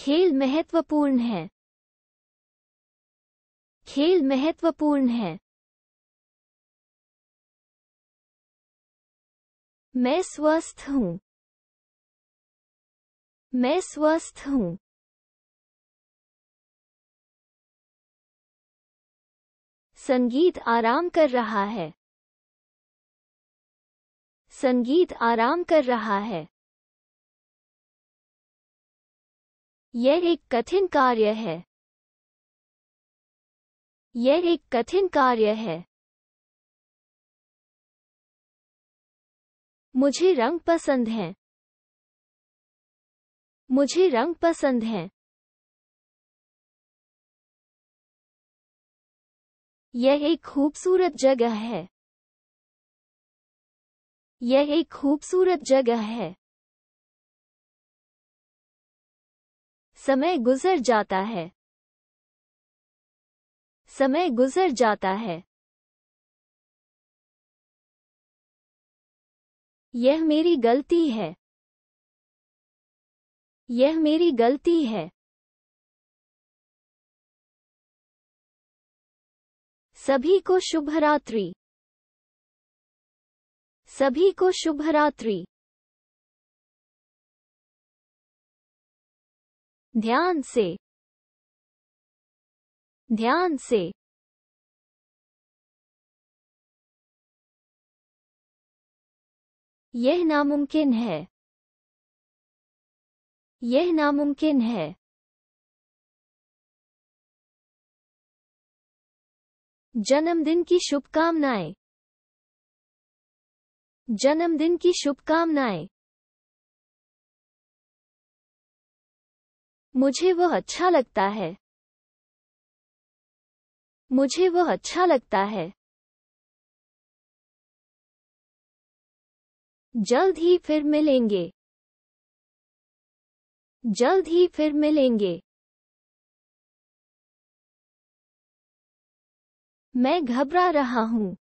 खेल महत्वपूर्ण है खेल महत्वपूर्ण है मैं स्वस्थ हूँ मैं स्वस्थ हूँ संगीत आराम कर रहा है संगीत आराम कर रहा है यह एक कठिन कार्य है यह एक कठिन कार्य है मुझे रंग पसंद है मुझे रंग पसंद है यह एक खूबसूरत जगह है यह एक खूबसूरत जगह है समय गुजर जाता है समय गुजर जाता है यह मेरी गलती है यह मेरी गलती है सभी को शुभ रात्रि सभी को शुभ रात्रि ध्यान से ध्यान से यह नामुमकिन है यह नामुमकिन है जन्मदिन की शुभकामनाएं जन्मदिन की शुभकामनाएं मुझे वह अच्छा लगता है मुझे वह अच्छा लगता है जल्द ही फिर मिलेंगे जल्द ही फिर मिलेंगे मैं घबरा रहा हूँ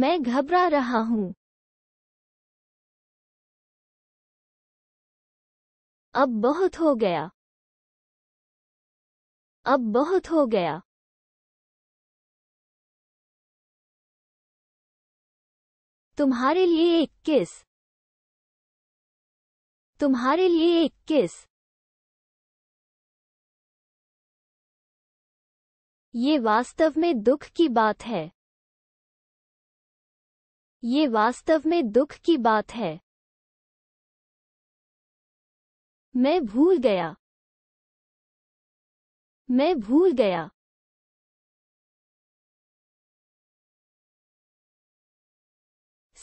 मैं घबरा रहा हूँ अब बहुत हो गया अब बहुत हो गया तुम्हारे लिए एक किस तुम्हारे लिए एक किस ये वास्तव में दुख की बात है ये वास्तव में दुख की बात है मैं भूल गया मैं भूल गया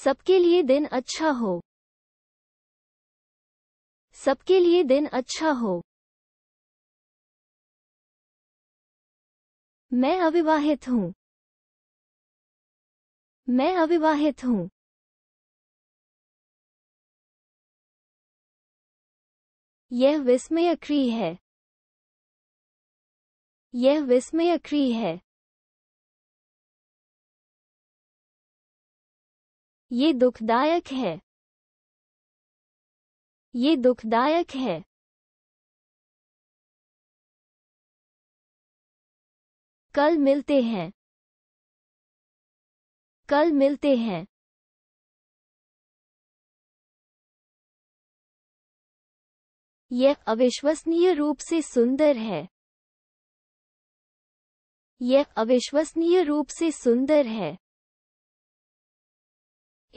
सबके लिए दिन अच्छा हो सबके लिए दिन अच्छा हो मैं अविवाहित हूँ मैं अविवाहित हूँ यह विस्मयक्री है यह विस्मयक्री है ये दुखदायक है ये दुखदायक है कल मिलते हैं कल मिलते हैं यह अविश्वसनीय रूप से सुंदर है यह अविश्वसनीय रूप से सुंदर है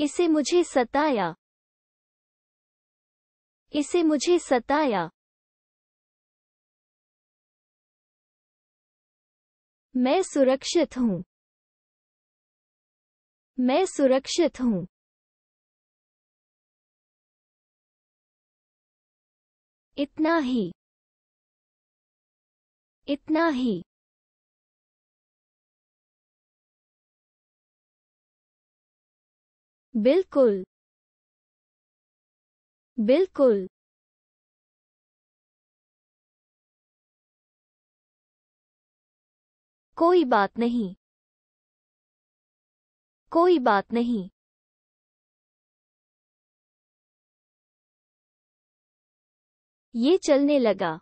इसे मुझे सताया इसे मुझे सताया मैं सुरक्षित हूं मैं सुरक्षित हूँ इतना ही इतना ही बिल्कुल बिल्कुल कोई बात नहीं कोई बात नहीं ये चलने लगा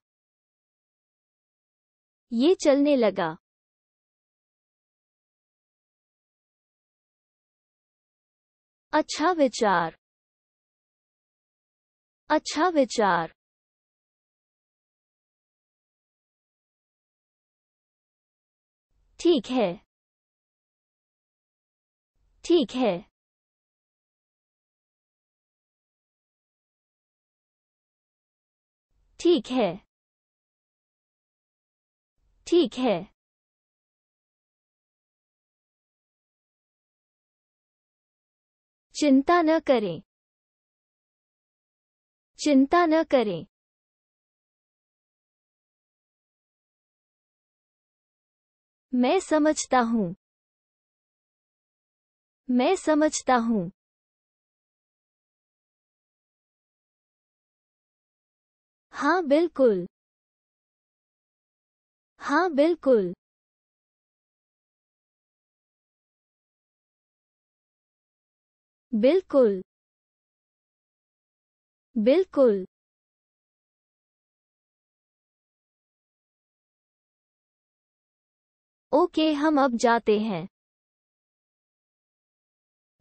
ये चलने लगा अच्छा विचार अच्छा विचार ठीक है ठीक है ठीक है ठीक है चिंता न करें चिंता न करें मैं समझता हूँ मैं समझता हूँ हाँ बिल्कुल हाँ बिल्कुल बिल्कुल बिल्कुल ओके हम अब जाते हैं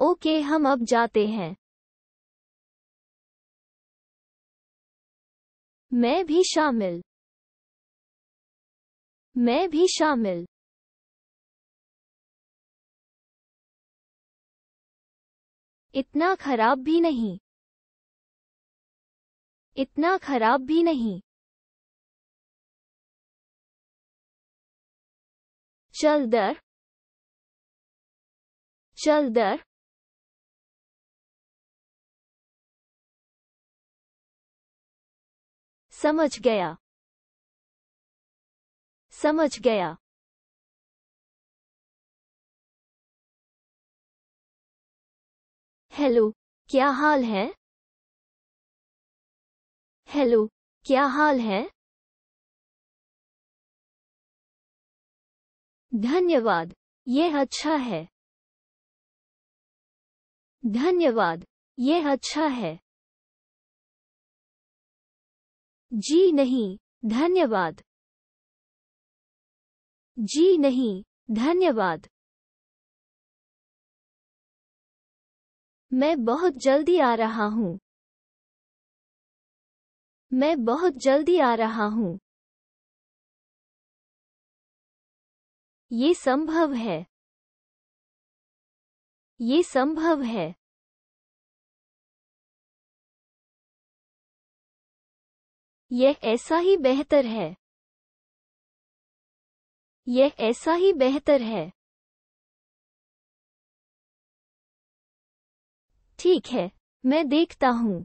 ओके हम अब जाते हैं मैं भी शामिल मैं भी शामिल इतना खराब भी नहीं इतना खराब भी नहीं चल दर चल दर समझ गया समझ गया हेलो क्या हाल है हेलो क्या हाल है धन्यवाद ये अच्छा है धन्यवाद ये अच्छा है जी नहीं धन्यवाद जी नहीं धन्यवाद मैं बहुत जल्दी आ रहा हूँ मैं बहुत जल्दी आ रहा हूँ ये संभव है ये संभव है यह ऐसा ही बेहतर है यह ऐसा ही बेहतर है ठीक है मैं देखता हूँ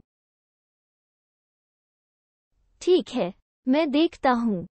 ठीक है मैं देखता हूँ